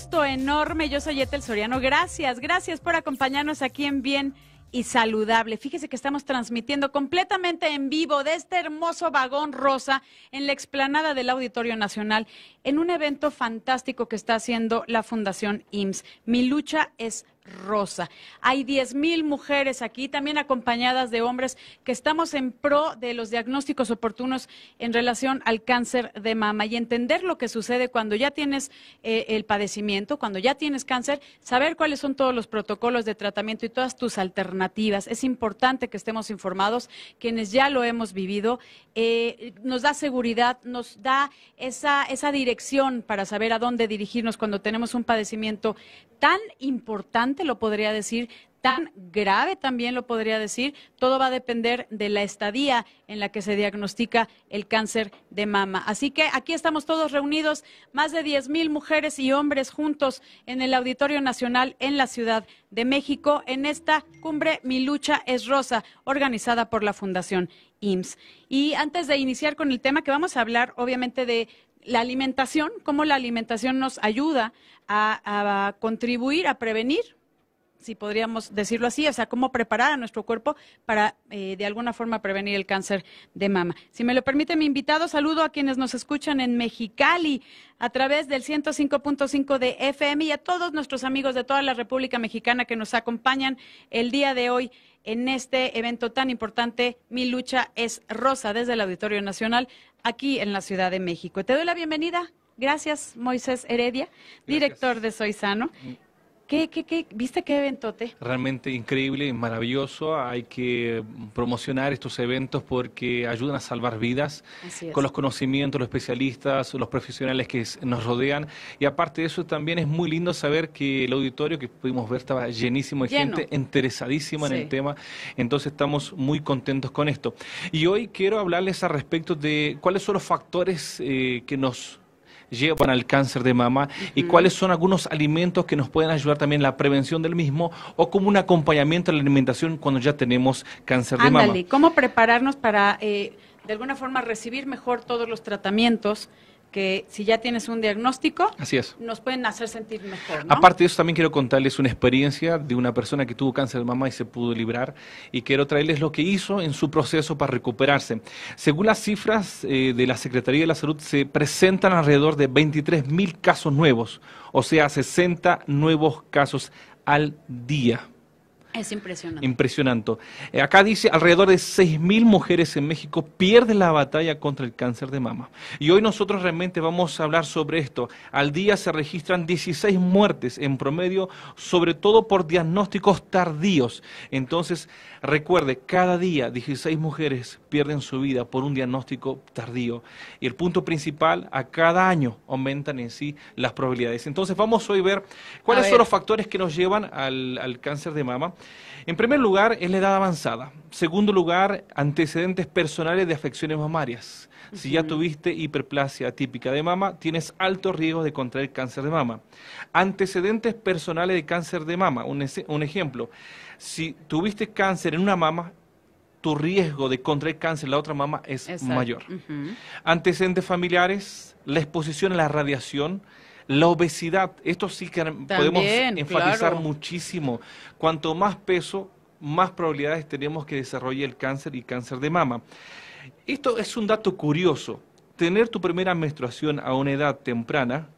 gusto enorme. Yo soy Etel Soriano. Gracias, gracias por acompañarnos aquí en Bien y Saludable. Fíjese que estamos transmitiendo completamente en vivo de este hermoso vagón rosa en la explanada del Auditorio Nacional en un evento fantástico que está haciendo la Fundación IMSS. Mi lucha es rosa. Hay mil mujeres aquí, también acompañadas de hombres, que estamos en pro de los diagnósticos oportunos en relación al cáncer de mama y entender lo que sucede cuando ya tienes eh, el padecimiento, cuando ya tienes cáncer, saber cuáles son todos los protocolos de tratamiento y todas tus alternativas. Es importante que estemos informados, quienes ya lo hemos vivido, eh, nos da seguridad, nos da esa dirección para saber a dónde dirigirnos cuando tenemos un padecimiento tan importante lo podría decir, tan grave también lo podría decir. Todo va a depender de la estadía en la que se diagnostica el cáncer de mama. Así que aquí estamos todos reunidos, más de 10 mil mujeres y hombres juntos en el Auditorio Nacional en la Ciudad de México en esta cumbre Mi lucha es rosa, organizada por la Fundación IMSS. Y antes de iniciar con el tema que vamos a hablar, obviamente, de la alimentación, cómo la alimentación nos ayuda a contribuir a prevenir si podríamos decirlo así, o sea, cómo preparar a nuestro cuerpo para eh, de alguna forma prevenir el cáncer de mama. Si me lo permite mi invitado, saludo a quienes nos escuchan en Mexicali a través del 105.5 de FM y a todos nuestros amigos de toda la República Mexicana que nos acompañan el día de hoy en este evento tan importante. Mi lucha es rosa desde el Auditorio Nacional aquí en la Ciudad de México. Te doy la bienvenida. Gracias, Moisés Heredia, director de Soy Sano. Mm. ¿Qué, qué, qué? ¿Viste qué eventote? Realmente increíble, maravilloso. Hay que promocionar estos eventos porque ayudan a salvar vidas con los conocimientos, los especialistas, los profesionales que nos rodean. Y aparte de eso, también es muy lindo saber que el auditorio que pudimos ver estaba llenísimo de gente interesadísima en el tema. Entonces estamos muy contentos con esto. Y hoy quiero hablarles al respecto de cuáles son los factores eh, que nos llevan al cáncer de mama y cuáles son algunos alimentos que nos pueden ayudar también en la prevención del mismo o como un acompañamiento a la alimentación cuando ya tenemos cáncer de Ándale, ¿Cómo prepararnos para, eh, de alguna forma, recibir mejor todos los tratamientos? que si ya tienes un diagnóstico, Así es. nos pueden hacer sentir mejor. Aparte de eso, también quiero contarles una experiencia de una persona que tuvo cáncer de mama y se pudo librar, y quiero traerles lo que hizo en su proceso para recuperarse. Según las cifras eh, de la Secretaría de la Salud, se presentan alrededor de 23 mil casos nuevos, o sea, 60 nuevos casos al día. Es impresionante. Impresionante. Eh, acá dice, alrededor de mil mujeres en México pierden la batalla contra el cáncer de mama. Y hoy nosotros realmente vamos a hablar sobre esto. Al día se registran 16 muertes en promedio, sobre todo por diagnósticos tardíos. Entonces, recuerde, cada día 16 mujeres pierden su vida por un diagnóstico tardío. Y el punto principal, a cada año aumentan en sí las probabilidades. Entonces, vamos hoy a ver cuáles son los factores que nos llevan al cáncer de mama. En primer lugar, es la edad avanzada. Segundo lugar, antecedentes personales de afecciones mamarias. Si ya tuviste hiperplasia típica de mama, tienes alto riesgo de contraer cáncer de mama. Antecedentes personales de cáncer de mama. Un, ejemplo, si tuviste cáncer en una mama, tu riesgo de contraer cáncer en la otra mama es mayor. Antecedentes familiares, la exposición a la radiación, la obesidad, esto sí que podemos enfatizar muchísimo. Cuanto más peso, más probabilidades tenemos que desarrolle el cáncer y cáncer de mama. Esto es un dato curioso. Tener tu primera menstruación a una edad temprana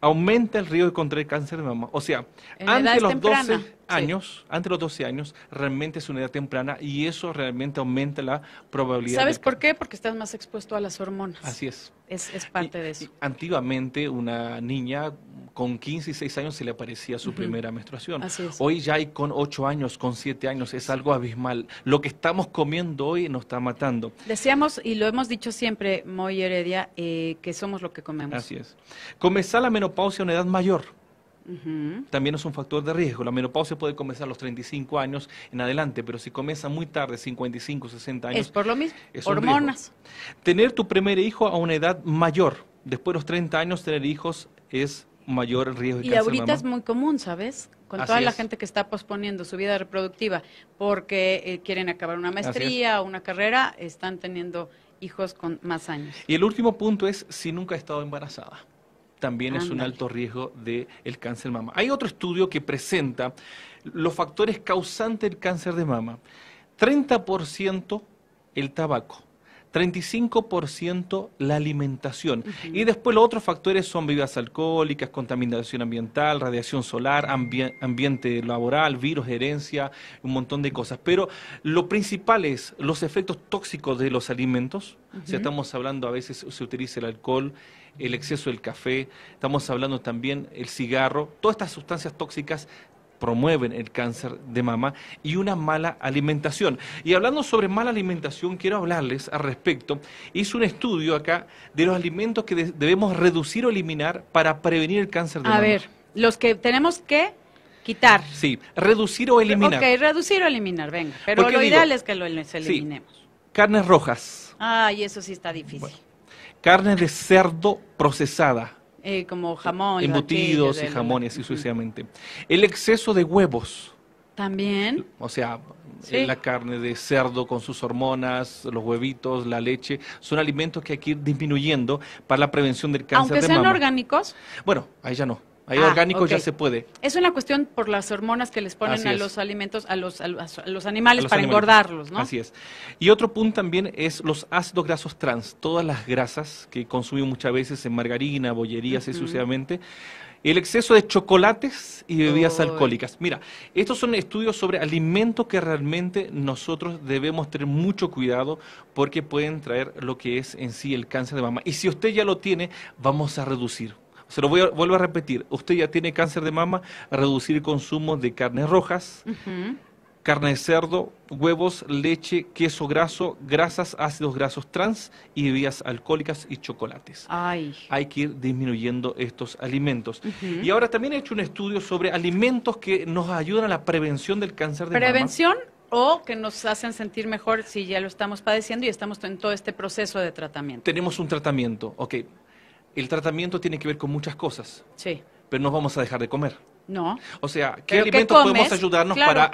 aumenta el riesgo de contraer cáncer de mama. O sea, antes de los 12 años, antes de los 12 años, realmente es una edad temprana y eso realmente aumenta la probabilidad. ¿Sabes por qué? Porque estás más expuesto a las hormonas. Así es. Es, parte de eso. antiguamente, una niña con 15 y 6 años se le aparecía su primera menstruación. Así es. Hoy ya hay con 8 años, con 7 años, es algo abismal. Lo que estamos comiendo hoy nos está matando. Decíamos y lo hemos dicho siempre, Moy Heredia, eh, que somos lo que comemos. Así es. Comenzar la menopausia a una edad mayor también es un factor de riesgo. La menopausia puede comenzar a los 35 años en adelante, pero si comienza muy tarde, 55, 60 años. Es por lo mismo, hormonas. Tener tu primer hijo a una edad mayor, después de los 30 años, tener hijos es mayor riesgo de Y ahorita es muy común, ¿sabes? Con toda la gente que está posponiendo su vida reproductiva porque eh, quieren acabar una maestría o una carrera, están teniendo hijos con más años. Y el último punto es si nunca ha estado embarazada también es un alto riesgo del cáncer de mama. Hay otro estudio que presenta los factores causantes del cáncer de mama. 30% el tabaco, 35% la alimentación. Y después los otros factores son bebidas alcohólicas, contaminación ambiental, radiación solar, ambiente laboral, virus, herencia, un montón de cosas. Pero lo principal es los efectos tóxicos de los alimentos. Si estamos hablando, a veces se utiliza el alcohol, el exceso del café, estamos hablando también el cigarro, todas estas sustancias tóxicas promueven el cáncer de mama y una mala alimentación. Y hablando sobre mala alimentación, quiero hablarles al respecto. Hice un estudio acá de los alimentos que debemos reducir o eliminar para prevenir el cáncer de mama. A ver, los que tenemos que quitar. Sí, reducir o eliminar. Ok, reducir o eliminar, venga. Pero lo ideal es que lo eliminemos. carnes rojas. Ay, eso sí está difícil. Carne de cerdo procesada, eh, como jamón. Embutidos y jamón y así sucesivamente. El exceso de huevos. También. O sea, la carne de cerdo con sus hormonas, los huevitos, la leche, son alimentos que hay que ir disminuyendo para la prevención del cáncer de mama. ¿Aunque sean orgánicos? Bueno, ahí ya no. Ahí ah, orgánico ya se puede. Es una cuestión por las hormonas que les ponen a los alimentos, a los, animales para engordarlos, ¿no? Así es. Y otro punto también es los ácidos grasos trans, todas las grasas que consumimos muchas veces en margarina, bollerías y sucesivamente. El exceso de chocolates y bebidas alcohólicas. Mira, estos son estudios sobre alimentos que realmente nosotros debemos tener mucho cuidado porque pueden traer lo que es en sí el cáncer de mama. Y si usted ya lo tiene, vamos a reducir se lo vuelvo a repetir. Usted ya tiene cáncer de mama, reducir el consumo de carnes rojas. carne de cerdo, huevos, leche, queso graso, grasas, ácidos grasos trans y bebidas alcohólicas y chocolates. Hay que ir disminuyendo estos alimentos. Y ahora también he hecho un estudio sobre alimentos que nos ayudan a la prevención del cáncer de ¿Prevención? mama. ¿Prevención? o que nos hacen sentir mejor si ya lo estamos padeciendo y estamos en todo este proceso de tratamiento. Tenemos un tratamiento, ok el tratamiento tiene que ver con muchas cosas. Sí. Pero no vamos a dejar de comer. No. O sea, ¿qué alimentos podemos ayudarnos para,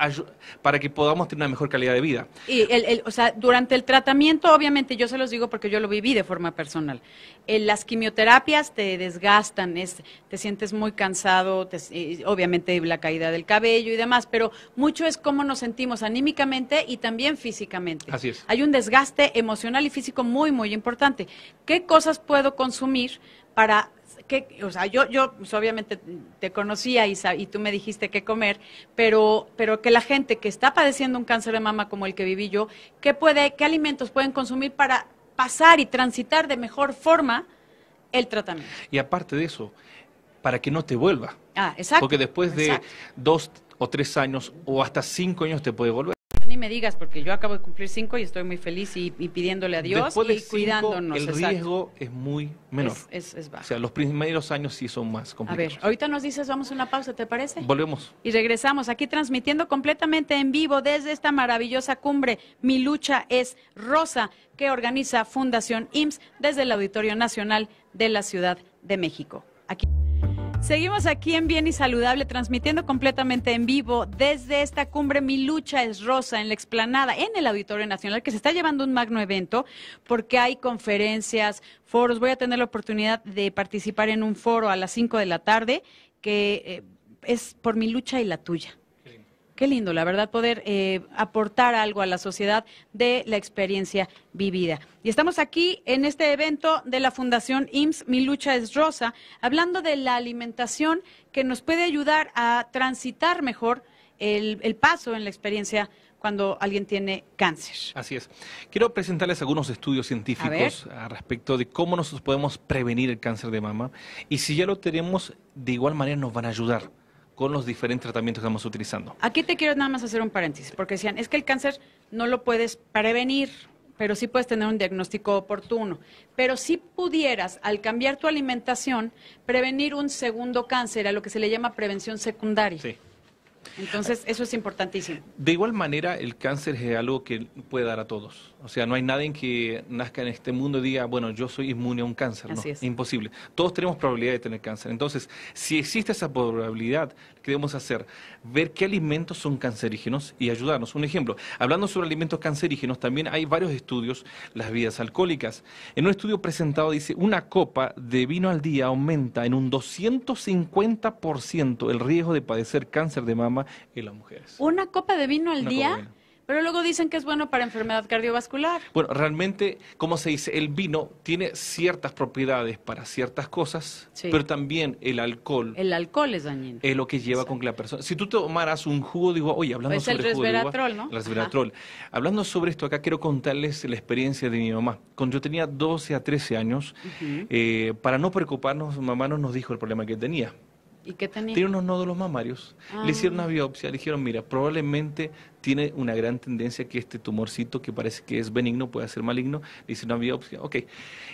para que podamos tener una mejor calidad de vida? Y el, o sea, durante el tratamiento, obviamente, yo se los digo porque yo lo viví de forma personal. Eh, las quimioterapias te desgastan, es, te sientes muy cansado, obviamente la caída del cabello y demás, pero mucho es cómo nos sentimos anímicamente y también físicamente. Así es. Hay un desgaste emocional y físico muy, muy importante. ¿Qué cosas puedo consumir para que, o sea, yo, yo pues, obviamente te conocía y, y tú me dijiste qué comer, pero, pero que la gente que está padeciendo un cáncer de mama como el que viví yo, ¿qué, puede, qué alimentos pueden consumir para pasar y transitar de mejor forma el tratamiento? Y aparte de eso, para que no te vuelva. Ah, exacto. Porque después de dos o tres años o hasta cinco años te puede volver ni me digas, porque yo acabo de cumplir cinco y estoy muy feliz y, pidiéndole a Dios Después y cuidándonos. El riesgo es muy menor. Es, O sea, los primeros años sí son más complicados. A ver, ahorita nos dices, vamos a una pausa, ¿te parece? Volvemos. Y regresamos aquí transmitiendo completamente en vivo desde esta maravillosa cumbre. Mi lucha es rosa, que organiza Fundación IMSS desde el Auditorio Nacional de la Ciudad de México. Aquí. Seguimos aquí en Bien y Saludable, transmitiendo completamente en vivo desde esta cumbre Mi Lucha es Rosa, en la explanada, en el Auditorio Nacional, que se está llevando un magno evento, porque hay conferencias, foros. Voy a tener la oportunidad de participar en un foro a las 5 de la tarde, que eh, es por mi lucha y la tuya. Qué lindo, la verdad, poder eh, aportar algo a la sociedad de la experiencia vivida. Y estamos aquí en este evento de la Fundación IMSS, Mi Lucha es Rosa, hablando de la alimentación que nos puede ayudar a transitar mejor el, el paso en la experiencia cuando alguien tiene cáncer. Así es. Quiero presentarles algunos estudios científicos a respecto de cómo nosotros podemos prevenir el cáncer de mama y si ya lo tenemos, de igual manera nos van a ayudar con los diferentes tratamientos que estamos utilizando. Aquí te quiero nada más hacer un paréntesis, porque decían, es que el cáncer no lo puedes prevenir, pero sí puedes tener un diagnóstico oportuno. Pero si sí pudieras, al cambiar tu alimentación, prevenir un segundo cáncer, a lo que se le llama prevención secundaria. Sí. Entonces, eso es importantísimo. De igual manera, el cáncer es algo que puede dar a todos. O sea, no hay nadie que nazca en este mundo y diga, bueno, yo soy inmune a un cáncer. Así no, es. Imposible. Todos tenemos probabilidad de tener cáncer. Entonces, si existe esa probabilidad, ¿qué debemos hacer? Ver qué alimentos son cancerígenos y ayudarnos. Un ejemplo, hablando sobre alimentos cancerígenos, también hay varios estudios, las vidas alcohólicas. En un estudio presentado dice, una copa de vino al día aumenta en un 250% el riesgo de padecer cáncer de mama en las mujeres. ¿Una copa de vino al día? Pero luego dicen que es bueno para enfermedad cardiovascular. Bueno, realmente, como se dice, el vino tiene ciertas propiedades para ciertas cosas, pero también el alcohol. El alcohol es dañino. Es lo que lleva con con la persona. Si tú tomaras un jugo digo, oye, hablando sobre el jugo resveratrol, de ¿no? resveratrol. Hablando sobre esto acá, quiero contarles la experiencia de mi mamá. Cuando yo tenía 12 a 13 años, eh, para no preocuparnos, mamá no nos dijo el problema que tenía. ¿Y qué tenía? Tiene unos nódulos mamarios. Le ah. hicieron una biopsia, le dijeron, mira, probablemente tiene una gran tendencia que este tumorcito que parece que es benigno puede ser maligno. Le hicieron una biopsia, ok.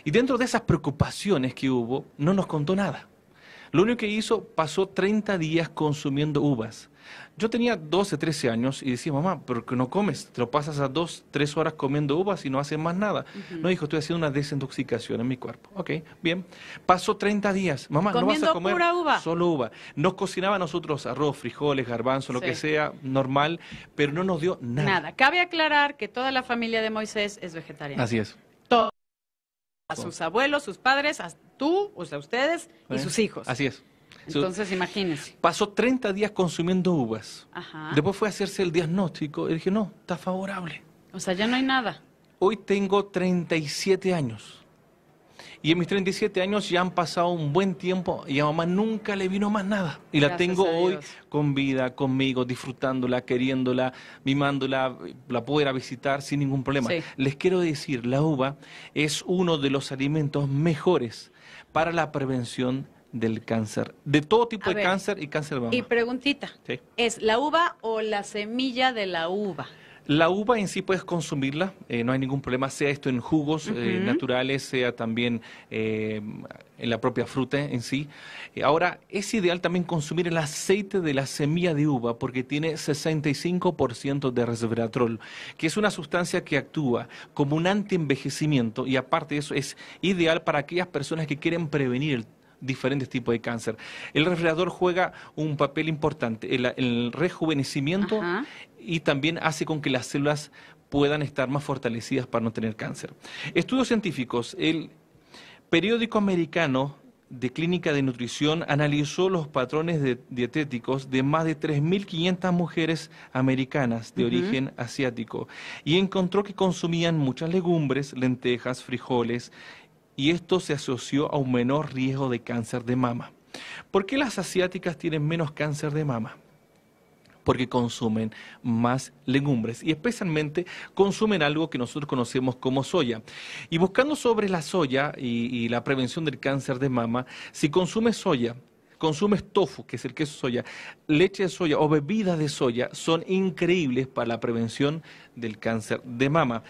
Y dentro de esas preocupaciones que hubo, no nos contó nada. Lo único que hizo, pasó 30 días consumiendo uvas. Yo tenía 12, 13 años y decía, mamá, ¿por qué no comes, te lo pasas a dos, tres horas comiendo uvas y no haces más nada. No, dijo, estoy haciendo una desintoxicación en mi cuerpo. Ok, bien. Pasó 30 días, mamá, no vas a comer uva? solo uva. Nos cocinaba a nosotros arroz, frijoles, garbanzo, lo que sea, normal, pero no nos dio nada. Nada. Cabe aclarar que toda la familia de Moisés es vegetariana. Así es. A sus abuelos, sus padres, a tú, o sea, ustedes y pues, sus hijos. Así es. Entonces, imagínense. Pasó 30 días consumiendo uvas. Después fue a hacerse el diagnóstico. Y dije, no, está favorable. O sea, ya no hay nada. Hoy tengo 37 años. Y en mis 37 años ya han pasado un buen tiempo y a mamá nunca le vino más nada. Y la tengo hoy con vida, conmigo, disfrutándola, queriéndola, mimándola, la puedo ir a visitar sin ningún problema. Les quiero decir, la uva es uno de los alimentos mejores para la prevención del cáncer, de todo tipo de cáncer y cáncer de mama. Y preguntita, ¿es la uva o la semilla de la uva? La uva en sí puedes consumirla, eh, no hay ningún problema, sea esto en jugos eh, naturales, sea también eh, en la propia fruta en sí. ahora, es ideal también consumir el aceite de la semilla de uva porque tiene 65% de resveratrol, que es una sustancia que actúa como un antienvejecimiento y aparte de eso es ideal para aquellas personas que quieren prevenir el diferentes tipos de cáncer. El refrigerador juega un papel importante en, el rejuvenecimiento y también hace con que las células puedan estar más fortalecidas para no tener cáncer. Estudios científicos. El periódico americano de Clínica de Nutrición analizó los patrones dietéticos de más de 3.500 mujeres americanas de origen asiático y encontró que consumían muchas legumbres, lentejas, frijoles, y esto se asoció a un menor riesgo de cáncer de mama. ¿Por qué las asiáticas tienen menos cáncer de mama? porque consumen más legumbres y especialmente consumen algo que nosotros conocemos como soya. Y buscando sobre la soya y, la prevención del cáncer de mama, si consumes soya, consumes tofu, que es el queso soya, leche de soya o bebidas de soya, son increíbles para la prevención del cáncer de mama.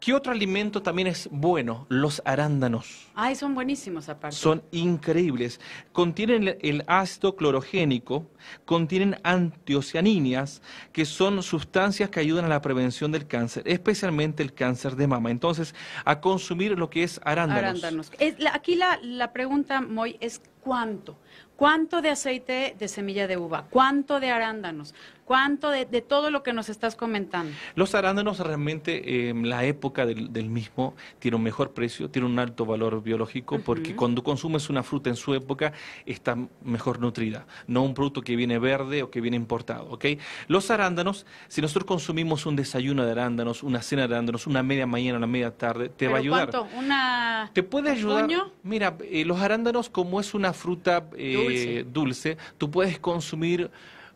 ¿Qué otro alimento también es bueno? Los arándanos. Ay, son buenísimos aparte. Son increíbles. Contienen el ácido clorogénico, contienen antocianinas, que son sustancias que ayudan a la prevención del cáncer, especialmente el cáncer de mama. Entonces, a consumir lo que es arándanos. Arándanos. aquí la, la pregunta, Moy, es cuánto. ¿Cuánto de aceite de semilla de uva? ¿Cuánto de arándanos? ¿Cuánto de, todo lo que nos estás comentando? Los arándanos realmente en em, la época del, mismo tiene un mejor precio, tiene un alto valor biológico, porque cuando consumes una fruta en su época está mejor nutrida, no un producto que viene verde o que viene importado. ¿ok? Los arándanos, si nosotros consumimos un desayuno de arándanos, una cena de arándanos, una media mañana, una media tarde, te va a ayudar. ¿Cuánto? ¿Una... ¿Te puede ayudar? Mira, eh, los arándanos como es una fruta eh, dulce. tú puedes consumir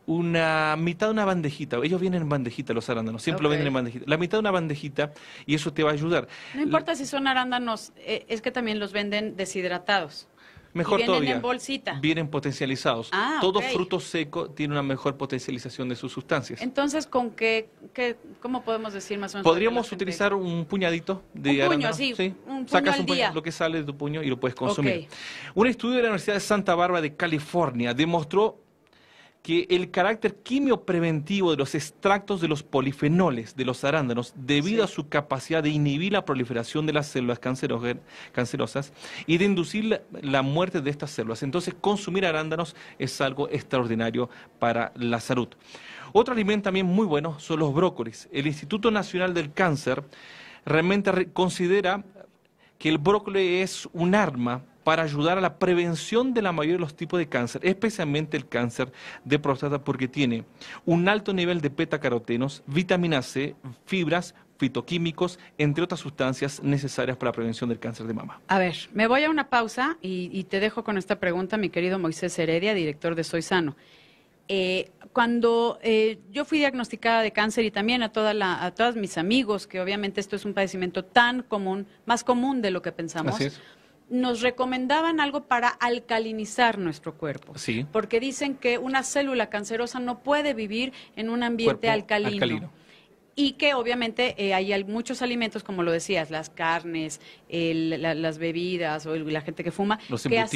una mitad de una bandejita. Ellos vienen en bandejita, los arándanos. Siempre lo venden en bandejita. La mitad de una bandejita y eso te va a ayudar. No importa si son arándanos, eh, es que también los venden deshidratados. Mejor vienen todavía. Vienen potencializados. Ah, Todo fruto seco tiene una mejor potencialización de sus sustancias. Entonces, ¿con qué, qué cómo podemos decir más o menos? Podríamos utilizar un puñadito de un puño, así, Sacas lo que sale de tu puño y lo puedes consumir. Un estudio de la Universidad de Santa Bárbara de California demostró que el carácter quimiopreventivo de los extractos de los polifenoles, de los arándanos, debido a su capacidad de inhibir la proliferación de las células cancerosas y de inducir la muerte de estas células. Entonces, consumir arándanos es algo extraordinario para la salud. Otro alimento también muy bueno son los brócolis. El Instituto Nacional del Cáncer realmente considera que el brócoli es un arma para ayudar a la prevención de la mayoría de los tipos de cáncer, especialmente el cáncer de próstata, porque tiene un alto nivel de beta vitamina C, fibras, fitoquímicos, entre otras sustancias necesarias para la prevención del cáncer de mama. A ver, me voy a una pausa y, te dejo con esta pregunta, mi querido Moisés Heredia, director de Soy Sano. Eh, cuando eh, yo fui diagnosticada de cáncer y también a, toda todas mis amigos, que obviamente esto es un padecimiento tan común, más común de lo que pensamos nos recomendaban algo para alcalinizar nuestro cuerpo. Sí. Porque dicen que una célula cancerosa no puede vivir en un ambiente alcalino. y que obviamente eh, hay muchos alimentos, como lo decías, las carnes, las bebidas o la gente que fuma, los que las,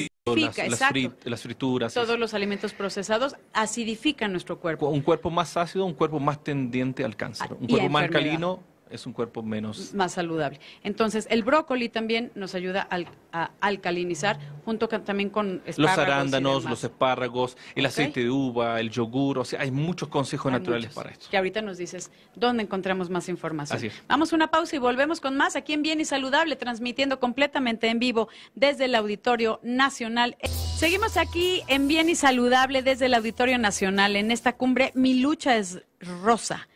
exacto, frituras. Todos los alimentos procesados acidifican nuestro cuerpo. Un cuerpo más ácido, un cuerpo más tendiente al cáncer, ah, un cuerpo más alcalino es un cuerpo menos... Más saludable. Entonces, el brócoli también nos ayuda a alcalinizar, junto también con espárragos. Los arándanos, los espárragos, el aceite de uva, el yogur, o sea, hay muchos consejos naturales para esto. Que ahorita nos dices dónde encontramos más información. Así es. Vamos a una pausa y volvemos con más aquí en Bien y Saludable, transmitiendo completamente en vivo desde el Auditorio Nacional. Seguimos aquí en Bien y Saludable desde el Auditorio Nacional, en esta cumbre Mi Lucha es Rosa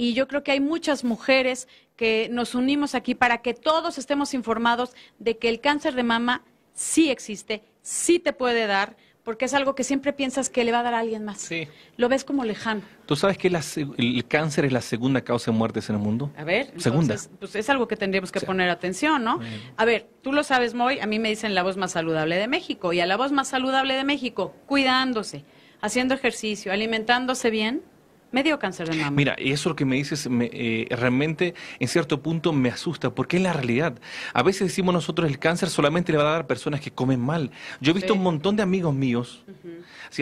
y yo creo que hay muchas mujeres que nos unimos aquí para que todos estemos informados de que el cáncer de mama sí existe, sí te puede dar, porque es algo que siempre piensas que le va a dar a alguien más. Sí. Lo ves como lejano. ¿Tú sabes que el cáncer es la segunda causa de muertes en el mundo? A ver, segunda. pues es algo que tendríamos que poner atención, ¿no? A ver, tú lo sabes, Moy, a mí me dicen la voz más saludable de México, y a la voz más saludable de México, cuidándose, haciendo ejercicio, alimentándose bien, Medio cáncer de mama. Mira, y eso lo que me dices eh, realmente en cierto punto me asusta, porque es la realidad. A veces decimos nosotros el cáncer solamente le va a dar a personas que comen mal. Yo he visto un montón de amigos míos,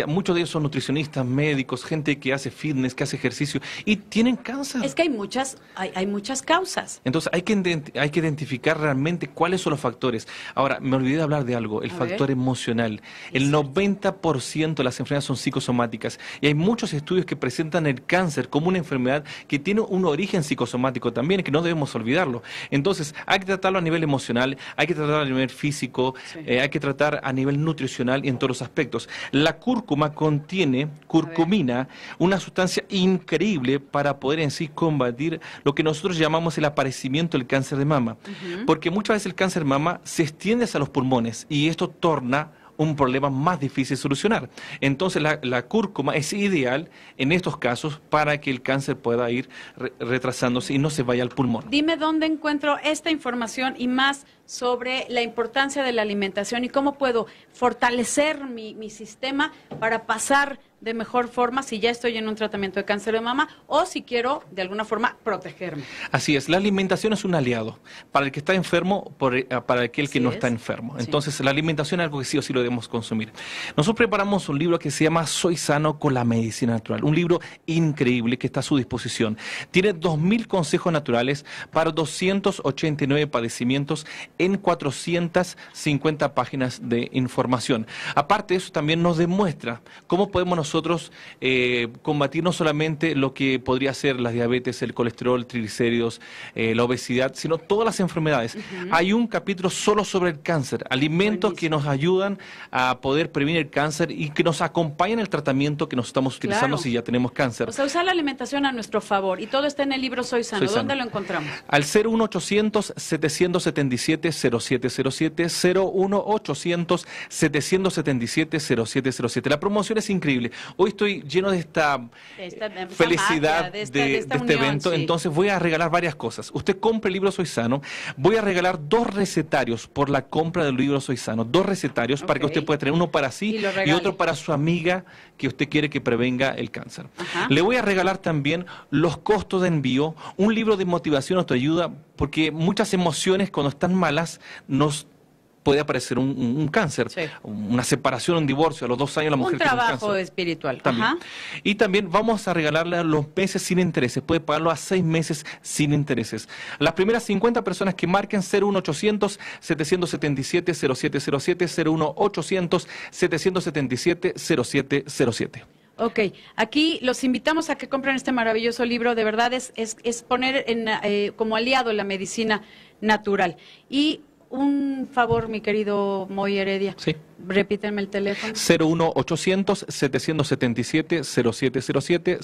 muchos de ellos son nutricionistas, médicos, gente que hace fitness, que hace ejercicio, y tienen cáncer. Es que hay muchas, hay, muchas causas. Entonces hay que, hay que identificar realmente cuáles son los factores. Ahora, me olvidé de hablar de algo, el factor emocional. El 90% de las enfermedades son psicosomáticas y hay muchos estudios que presentan el cáncer como una enfermedad que tiene un origen psicosomático también, que no debemos olvidarlo. Entonces, hay que tratarlo a nivel emocional, hay que tratarlo a nivel físico, eh, hay que tratar a nivel nutricional y en todos los aspectos. La cúrcuma contiene curcumina, una sustancia increíble para poder en sí combatir lo que nosotros llamamos el aparecimiento del cáncer de mama. Porque muchas veces el cáncer de mama se extiende hacia los pulmones y esto torna un problema más difícil de solucionar. Entonces la, cúrcuma es ideal en estos casos para que el cáncer pueda ir retrasándose y no se vaya al pulmón. Dime dónde encuentro esta información y más sobre la importancia de la alimentación y cómo puedo fortalecer mi, sistema para pasar de mejor forma si ya estoy en un tratamiento de cáncer de mama o si quiero de alguna forma protegerme. Así es, la alimentación es un aliado para el que está enfermo, por, eh, para aquel que no está enfermo. Entonces la alimentación es algo que sí o sí lo debemos consumir. Nosotros preparamos un libro que se llama Soy sano con la medicina natural, un libro increíble que está a su disposición. Tiene 2.000 consejos naturales para 289 padecimientos en 450 páginas de información. Aparte, eso también nos demuestra cómo podemos nosotros eh, combatir no solamente lo que podría ser la diabetes, el colesterol, triglicéridos, eh, la obesidad, sino todas las enfermedades. Hay un capítulo solo sobre el cáncer, alimentos que nos ayudan a poder prevenir el cáncer y que nos acompañan el tratamiento que nos estamos utilizando si ya tenemos cáncer. O sea, usar la alimentación a nuestro favor. Y todo está en el libro Soy Sano. ¿Dónde lo encontramos? Al 01800 777 0707 01800 777 0707. La promoción es increíble. Hoy estoy lleno de esta, felicidad de, este evento, entonces voy a regalar varias cosas. Usted compre el libro Soy Sano, voy a regalar dos recetarios por la compra del libro Soy Sano, dos recetarios para que usted pueda tener uno para sí y, otro para su amiga que usted quiere que prevenga el cáncer. Le voy a regalar también los costos de envío, un libro de motivación, ayuda porque muchas emociones cuando están malas nos puede aparecer un, cáncer, una separación, un divorcio. A los dos años la mujer un tiene un trabajo espiritual. También. Ajá. Y también vamos a regalarle a los meses sin intereses. Puede pagarlo a seis meses sin intereses. Las primeras 50 personas que marquen 01800 777 0707 01800 777 0707 Ok, aquí los invitamos a que compren este maravilloso libro, de verdad es, es, poner en, eh, como aliado la medicina natural. Y un favor, mi querido Moy Heredia. Sí. Repítenme el teléfono. 01800 777 0707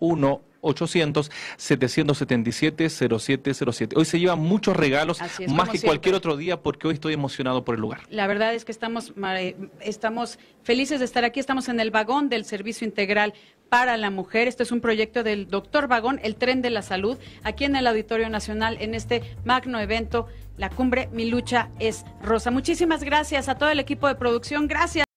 01800 800-777-0707. Hoy se llevan muchos regalos, más que cualquier otro día, porque hoy estoy emocionado por el lugar. La verdad es que estamos, estamos felices de estar aquí. Estamos en el vagón del Servicio Integral para la Mujer. Este es un proyecto del doctor Vagón, el tren de la salud, aquí en el Auditorio Nacional, en este magno evento, la cumbre Mi Lucha es Rosa. Muchísimas gracias a todo el equipo de producción. Gracias.